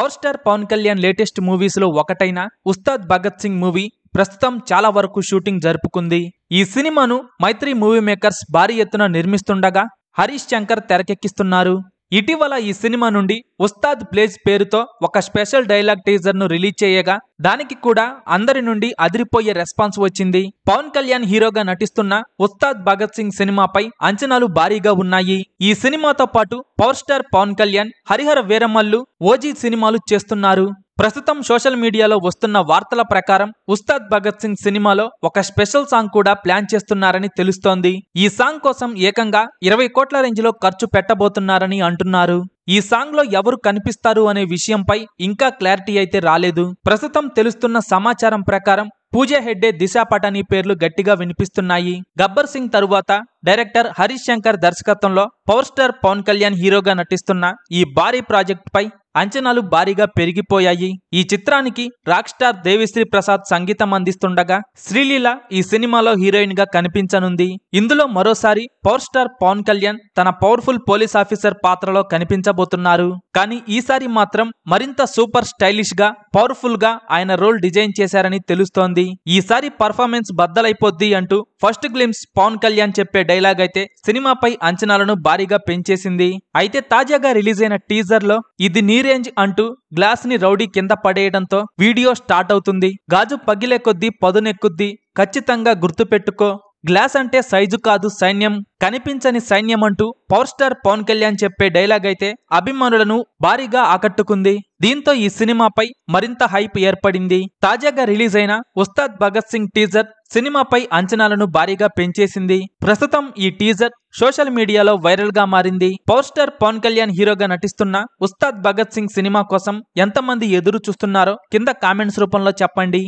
power star Pawan Kalyan latest మూవీస్లో ఒకటైన Ustaad Bhagat Singh movie ప్రస్తుతం చాలా వరకు షూటింగ్ జరుపుకుంది ఈ సినిమాను మైత్రి మూవీ మేకర్స్ భారీ ఎత్తున నిర్మిస్తుండగా హరీష్ శంకర్ తెరకెక్కిస్తున్నారు ఇటీవల ఈ సినిమా నుండి ఉస్తాద్ ప్లేజ్ పేరుతో ఒక స్పెషల్ డైలాగ్ టీజర్ను రిలీజ్ చేయగా దానికి కూడా అందరి నుండి అదిరిపోయే రెస్పాన్స్ వచ్చింది పవన్ కళ్యాణ్ హీరోగా నటిస్తున్న ఉస్తాద్ భగత్ సింగ్ సినిమాపై అంచనాలు భారీగా ఉన్నాయి ఈ సినిమాతో పాటు power star Pawan Kalyan Harihara Veeramallu OG సినిమాలు చేస్తున్నారు ప్రస్తుతం సోషల్ మీడియాలో వస్తున్న వార్తల ప్రకారం ఉస్తాద్ భగత్ సింగ్ సినిమాలో ఒక స్పెషల్ సాంగ్ కూడా ప్లాన్ చేస్తున్నారని తెలుస్తోంది ఈ సాంగ్ కోసం ఏకంగా ఇరవై కోట్ల రేంజ్ లో ఖర్చు పెట్టబోతున్నారని అంటున్నారు ఈ సాంగ్లో ఎవరు కనిపిస్తారు అనే విషయంపై ఇంకా క్లారిటీ అయితే రాలేదు ప్రస్తుతం తెలుస్తున్న సమాచారం ప్రకారం పూజ హెడ్డే దిశా పటానీ పేర్లు గట్టిగా వినిపిస్తున్నాయి గబ్బర్ సింగ్ తరువాత డైరెక్టర్ హరీష్ శంకర్ దర్శకత్వంలో పవర్ స్టార్ పవన్ కళ్యాణ్ హీరోగా నటిస్తున్న ఈ భారీ ప్రాజెక్టుపై అంచనాలు భారీగా పెరిగిపోయాయి ఈ చిత్రానికి రాక్ స్టార్ దేవిశ్రీ ప్రసాద్ సంగీతం అందిస్తుండగా శ్రీలీల ఈ సినిమాలో హీరోయిన్ గా కనిపించనుంది ఇందులో మరోసారి పవర్ స్టార్ పవన్ కళ్యాణ్ తన పవర్ఫుల్ పోలీస్ ఆఫీసర్ పాత్రలో కనిపించబోతున్నారు కానీ ఈసారి మాత్రం మరింత సూపర్ స్టైలిష్ గా పవర్ఫుల్ గా ఆయన రోల్ డిజైన్ చేశారని తెలుస్తోంది ఈసారి పర్ఫార్మెన్స్ బద్దలైపోద్ది అంటూ ఫస్ట్ గ్లిమ్స్ పవన్ కళ్యాణ్ చెప్పే డైలాగ్ అయితే సినిమాపై అంచనాలను భారీగా పెంచేసింది అయితే తాజాగా రిలీజ్ అయిన టీజర్ లో ఇది నీ రేంజ్ అంటూ గ్లాస్ ని రౌడీ కింద పడేయడంతో వీడియో స్టార్ట్ అవుతుంది గాజు పగిలే కొద్దీ పదునెక్కుద్ది ఖచ్చితంగా గుర్తుపెట్టుకో గ్లాస్ అంటే సైజు కాదు సైన్యం కనిపించని సైన్యం అంటూ పవర్ స్టార్ పవన్ కళ్యాణ్ చెప్పే డైలాగ్ అయితే అభిమానులను భారీగా ఆకట్టుకుంది దీంతో ఈ సినిమాపై మరింత హైప్ ఏర్పడింది తాజాగా రిలీజ్ అయిన ఉస్తాద్ భగత్ సింగ్ టీజర్ సినిమాపై అంచనాలను భారీగా పెంచేసింది ప్రస్తుతం ఈ టీజర్ సోషల్ మీడియాలో వైరల్ గా మారింది పవర్ స్టార్ పవన్ కళ్యాణ్ హీరోగా నటిస్తున్న ఉస్తాద్ భగత్ సింగ్ సినిమా కోసం ఎంతమంది ఎదురు చూస్తున్నారో కింద కామెంట్స్ రూపంలో చెప్పండి